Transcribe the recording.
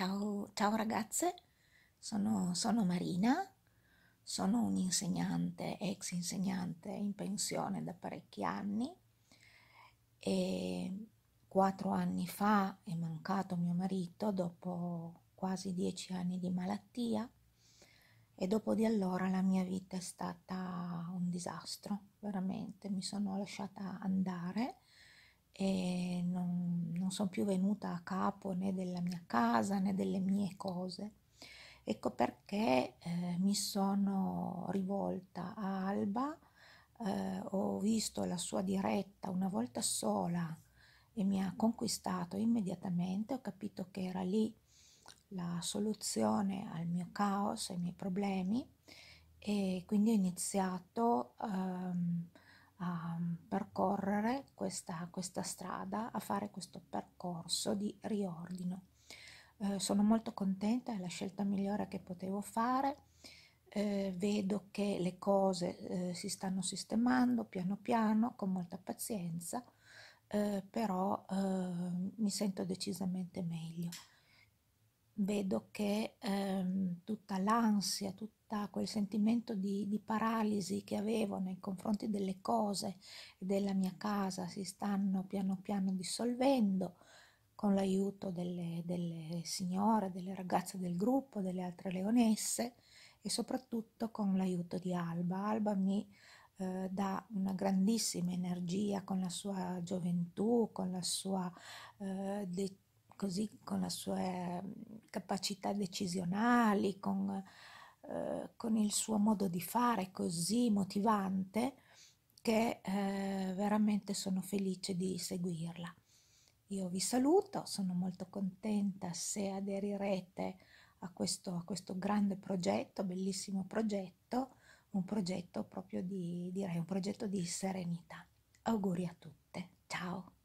Ciao, ciao ragazze, sono, sono Marina, sono un'insegnante, ex insegnante in pensione da parecchi anni e quattro anni fa è mancato mio marito dopo quasi dieci anni di malattia e dopo di allora la mia vita è stata un disastro, veramente mi sono lasciata andare e sono più venuta a capo né della mia casa né delle mie cose. Ecco perché eh, mi sono rivolta a Alba, eh, ho visto la sua diretta una volta sola e mi ha conquistato immediatamente, ho capito che era lì la soluzione al mio caos, ai miei problemi e quindi ho iniziato ehm, a percorrere questa, questa strada, a fare questo percorso di riordino. Eh, sono molto contenta, è la scelta migliore che potevo fare. Eh, vedo che le cose eh, si stanno sistemando piano piano, con molta pazienza, eh, però eh, mi sento decisamente meglio vedo che ehm, tutta l'ansia, tutto quel sentimento di, di, paralisi che avevo nei confronti delle cose e della mia casa si stanno piano piano dissolvendo con l'aiuto delle, delle signore, delle ragazze del gruppo, delle altre leonesse e soprattutto con l'aiuto di Alba. Alba mi eh, dà una grandissima energia con la sua gioventù, con la sua... Eh, così con la sua capacità decisionali, con, eh, con il suo modo di fare così motivante che eh, veramente sono felice di seguirla. Io vi saluto, sono molto contenta se aderirete a questo, a questo grande progetto, bellissimo progetto, un progetto proprio di, direi, un progetto di serenità. Auguri a tutte, ciao!